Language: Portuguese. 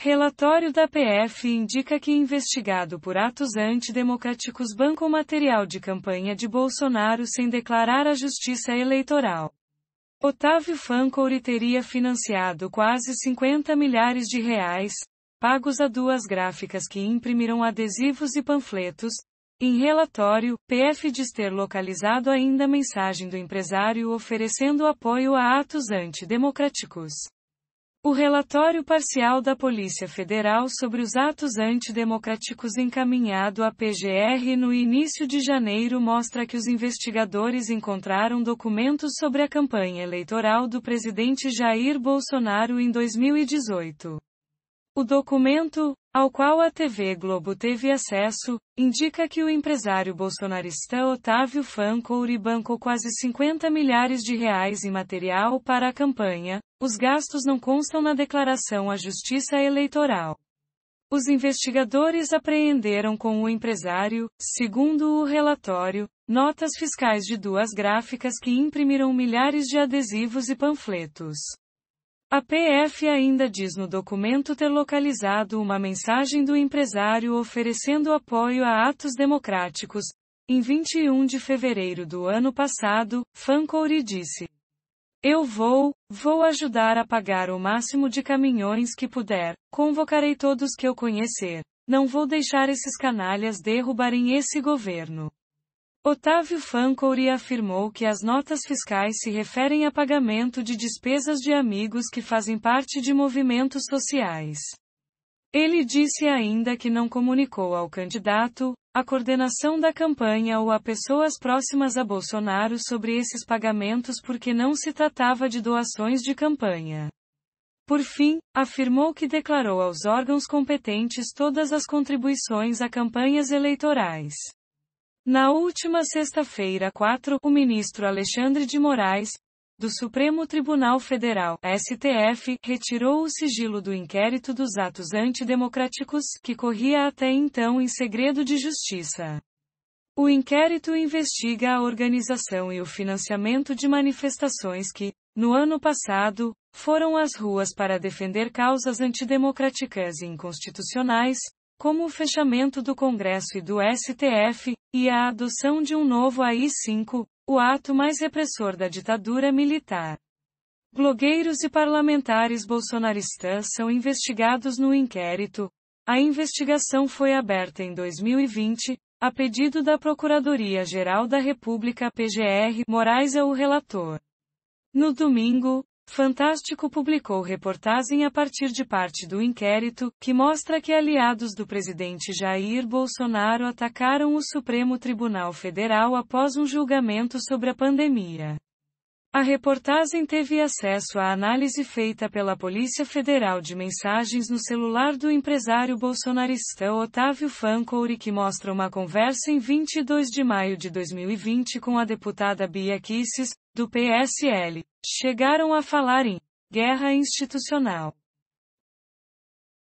Relatório da PF indica que investigado por atos antidemocráticos banco material de campanha de Bolsonaro sem declarar à Justiça Eleitoral. Otávio Fancouri teria financiado quase 50 milhares de reais, pagos a duas gráficas que imprimiram adesivos e panfletos. Em relatório, PF diz ter localizado ainda mensagem do empresário oferecendo apoio a atos antidemocráticos. O relatório parcial da Polícia Federal sobre os atos antidemocráticos encaminhado à PGR no início de janeiro mostra que os investigadores encontraram documentos sobre a campanha eleitoral do presidente Jair Bolsonaro em 2018. O documento, ao qual a TV Globo teve acesso, indica que o empresário bolsonarista Otávio Fancouri bancou quase 50 milhares de reais em material para a campanha, os gastos não constam na declaração à Justiça Eleitoral. Os investigadores apreenderam com o empresário, segundo o relatório, notas fiscais de duas gráficas que imprimiram milhares de adesivos e panfletos. A PF ainda diz no documento ter localizado uma mensagem do empresário oferecendo apoio a atos democráticos. Em 21 de fevereiro do ano passado, Fancouri disse. Eu vou, vou ajudar a pagar o máximo de caminhões que puder, convocarei todos que eu conhecer. Não vou deixar esses canalhas derrubarem esse governo. Otávio Fancouri afirmou que as notas fiscais se referem a pagamento de despesas de amigos que fazem parte de movimentos sociais. Ele disse ainda que não comunicou ao candidato, a coordenação da campanha ou a pessoas próximas a Bolsonaro sobre esses pagamentos porque não se tratava de doações de campanha. Por fim, afirmou que declarou aos órgãos competentes todas as contribuições a campanhas eleitorais. Na última sexta-feira, 4, o ministro Alexandre de Moraes, do Supremo Tribunal Federal, STF, retirou o sigilo do inquérito dos atos antidemocráticos, que corria até então em segredo de justiça. O inquérito investiga a organização e o financiamento de manifestações que, no ano passado, foram às ruas para defender causas antidemocráticas e inconstitucionais, como o fechamento do Congresso e do STF, e a adoção de um novo AI-5, o ato mais repressor da ditadura militar. Blogueiros e parlamentares bolsonaristas são investigados no inquérito. A investigação foi aberta em 2020, a pedido da Procuradoria-Geral da República PGR, Moraes é o relator. No domingo, Fantástico publicou reportagem a partir de parte do inquérito, que mostra que aliados do presidente Jair Bolsonaro atacaram o Supremo Tribunal Federal após um julgamento sobre a pandemia. A reportagem teve acesso à análise feita pela Polícia Federal de mensagens no celular do empresário bolsonarista Otávio Fancouri que mostra uma conversa em 22 de maio de 2020 com a deputada Bia Kisses, do PSL. Chegaram a falar em guerra institucional.